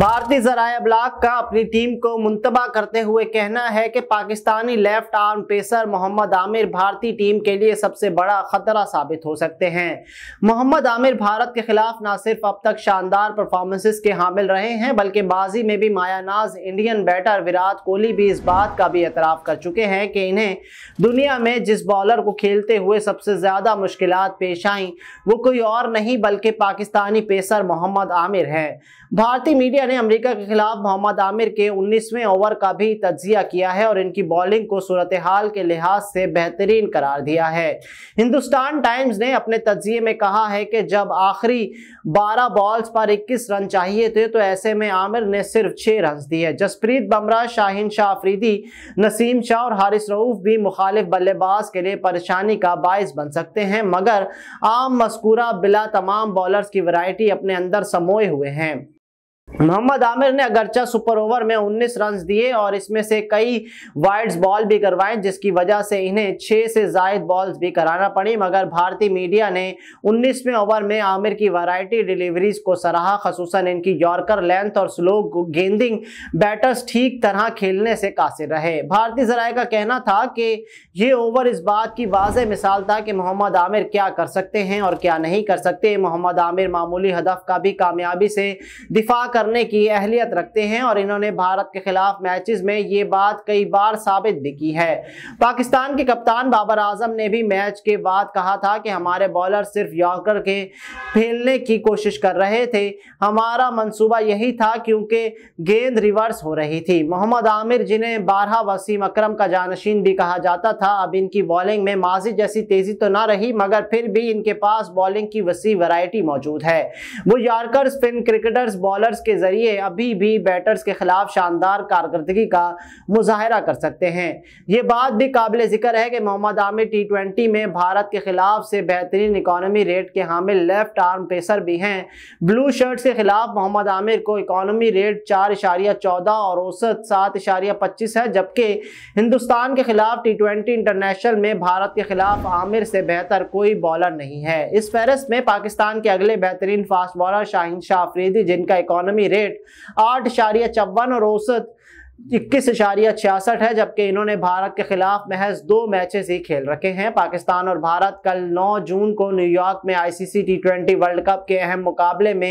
भारतीय जराय अबलाग का अपनी टीम को मुंतबा करते हुए कहना है कि Pakistani left arm pacer Mohammad Amir भारतीय टीम के लिए सबसे बड़ा खतरा साबित हो सकते हैं मोहम्मद आमिर भारत के खिलाफ न सिर्फ अब तक शानदार परफॉर्मेंसेस के हामिल रहे हैं बल्कि बाजी में भी मायानाज इंडियन बैटर विराट कोहली भी इस बात का भी एतराफ़ कर चुके हैं कि इन्हें दुनिया में जिस बॉलर को खेलते हुए सबसे ज़्यादा मुश्किल पेश आई वो कोई और नहीं बल्कि पाकिस्तानी पेसर मोहम्मद आमिर है भारतीय मीडिया इंडिया ने अमेरिका के खिलाफ मोहम्मद आमिर के 19वें ओवर का भी तजिया किया है और इनकी बॉलिंग को सूरत हाल के लिहाज से बेहतरीन करार दिया है हिंदुस्तान टाइम्स ने अपने तजिए में कहा है कि जब आखिरी 12 बॉल्स पर 21 रन चाहिए थे तो ऐसे में आमिर ने सिर्फ छः रन दिए जसप्रीत बुमराह शाहिन शाह अफरीदी नसीम शाह और हारिस रऊफ भी मुखालिफ बल्लेबाज के लिए परेशानी का बायस बन सकते हैं मगर आम मस्कूरा बिला तमाम बॉलर्स की वैरायटी अपने अंदर समोए हुए हैं मोहम्मद आमिर ने अगरचा सुपर ओवर में 19 रन दिए और इसमें से कई वाइड्स बॉल भी करवाए जिसकी वजह से इन्हें 6 से जायद बॉल्स भी कराना पड़ी मगर भारतीय मीडिया ने 19वें ओवर में आमिर की वैरायटी डिलीवरीज को सराहा खसूस इनकी यॉर्कर लेंथ और स्लो गेंदिंग बैटर्स ठीक तरह खेलने से कासिर रहे भारतीय जराये का कहना था कि ये ओवर इस बात की वाज मिसाल था कि मोहम्मद आमिर क्या कर सकते हैं और क्या नहीं कर सकते मोहम्मद आमिर मामूली हदफ का भी कामयाबी से दिफा कर करने की अहलियत रखते हैं और इन्होंने भारत के खिलाफ मैचेस में ये बात कई बार साबित भी की है पाकिस्तान के कप्तान बाबर आजम ने भी मैच के बाद कहा था कि हमारे बॉलर सिर्फ यॉर्कर के फेलने की कोशिश कर रहे थे हमारा मनसूबा यही था क्योंकि गेंद रिवर्स हो रही थी मोहम्मद आमिर जिन्हें बारह वसीम अक्रम का जानशीन भी कहा जाता था अब इनकी बॉलिंग में माजी जैसी तेजी तो ना रही मगर फिर भी इनके पास बॉलिंग की वसी वैरायटी मौजूद है वो यार्कर फिन क्रिकेटर्स बॉलर्स के के ज़रिए अभी भी बैटर्स के खिलाफ शानदार कारकर्दगी का मुजाहरा कर सकते हैं ये बात भी काबिल जिक्र है कि मोहम्मद आमिर टी ट्वेंटी में भारत के खिलाफ से बेहतरीन इकानमी रेट के हामिल लेफ्ट आर्म पेसर भी हैं ब्लू शर्ट के खिलाफ मोहम्मद आमिर को इकानमी रेट चार इशारिया चौदह और औसत सात इशारिया पच्चीस है जबकि हिंदुस्तान के खिलाफ टी ट्वेंटी इंटरनेशनल में भारत के खिलाफ आमिर से बेहतर कोई बॉलर नहीं है इस फहरस्त में पाकिस्तान के अगले बेहतरीन फास्ट बॉलर शाहिन शाह अफरीदी जिनका इकानमी भी रेट आठ इशारिया चौवन और औसत इक्कीस इशारिया छियासठ है जबकि इन्होंने भारत के खिलाफ महज दो मैचेस ही खेल रखे हैं पाकिस्तान और भारत कल 9 जून को न्यूयॉर्क में ICC T twenty world cup के अहम मुकाबले में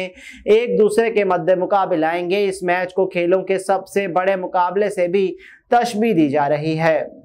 एक दूसरे के मद्दे मुकाबले आएंगे इस मैच को खेलों के सबसे बड़े मुकाबले से भी तशबी दी जा रही है